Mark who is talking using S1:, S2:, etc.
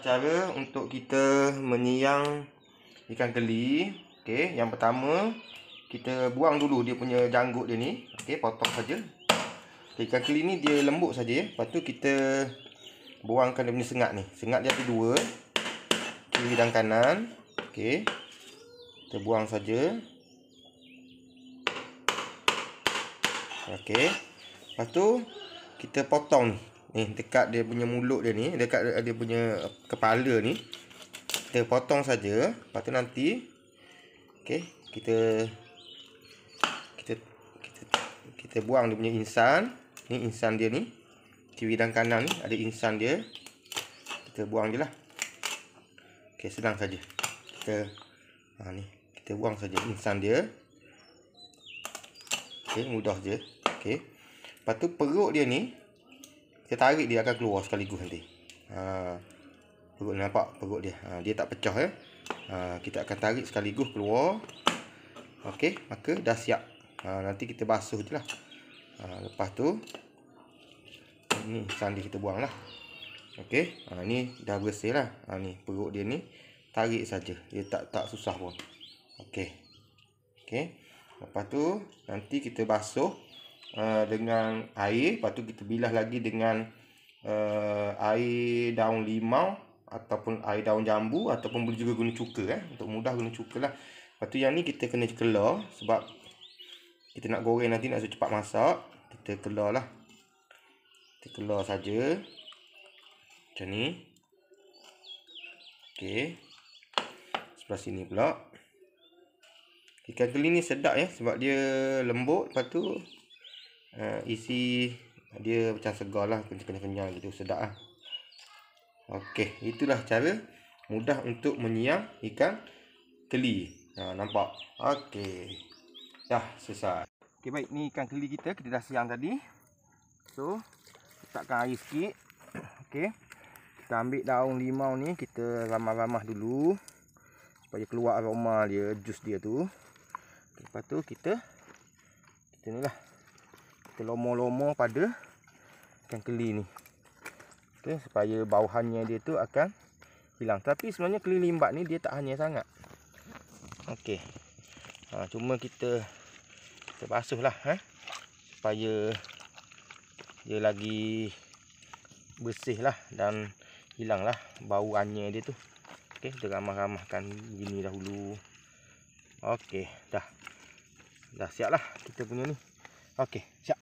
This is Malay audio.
S1: cara untuk kita menyiang ikan keli. Okey, yang pertama kita buang dulu dia punya janggut dia ni. Okey, potong saja. Okay, ikan keli ni dia lembut saja ya. Lepas tu kita buangkan dia punya sengat ni. Sengat dia ada dua. Kiri dan kanan. Okey. Kita buang saja. Okey. Lepas tu kita potong ni ni eh, dekat dia punya mulut dia ni dekat eh, dia punya kepala ni kita potong saja lepas tu nanti Okay, kita kita kita kita buang dia punya insan ni insan dia ni kiri dan kanan ni ada insan dia kita buang je lah. okey sedang saja kita ha ni kita buang saja insan dia okey mudah je okey lepas tu perut dia ni saya tarik dia akan keluar sekaligus nanti. Ha. Perut dia nampak perut dia. Ha, dia tak pecah ya. Eh. Ha, kita akan tarik sekaligus keluar. Okey, maka dah siap. Ha, nanti kita basuh je lah. Ha, lepas tu. Ni sandi kita buang lah. Okey. Ha, ni dah bersih lah. Ha, ni perut dia ni. Tarik saja. Dia tak tak susah pun. Okey. Okey. Lepas tu. Nanti kita basuh uh, dengan air lepas tu kita bilah lagi dengan uh, air daun limau ataupun air daun jambu ataupun boleh juga guna cuka eh untuk mudah guna cuka lah lepas tu yang ni kita kena kelar sebab kita nak goreng nanti nak cepat masak kita kelar lah kita kelar saja macam ni ok sebelah sini pula ikan keli ni sedap ya sebab dia lembut lepas tu uh, isi dia macam segar lah kenyal-kenyal gitu sedap lah Okey, itulah cara mudah untuk menyiang ikan keli ha, nampak Okey, dah selesai ok baik ni ikan keli kita kita dah siang tadi so letakkan air sikit Okey, kita ambil daun limau ni kita ramah-ramah dulu supaya keluar aroma dia jus dia tu okay, lepas tu kita kita ni lah kelomo-lomo pada ikan keli ni. Okay, supaya bauhannya dia tu akan hilang. Tapi sebenarnya keli limbat ni dia tak hanya sangat. Okey. Ha, cuma kita kita basuh Eh? Supaya dia lagi bersihlah dan hilanglah lah bau anye dia tu. Okey, kita ramah-ramahkan gini dahulu. Okey, dah. Dah siap lah kita punya ni. Okey, siap.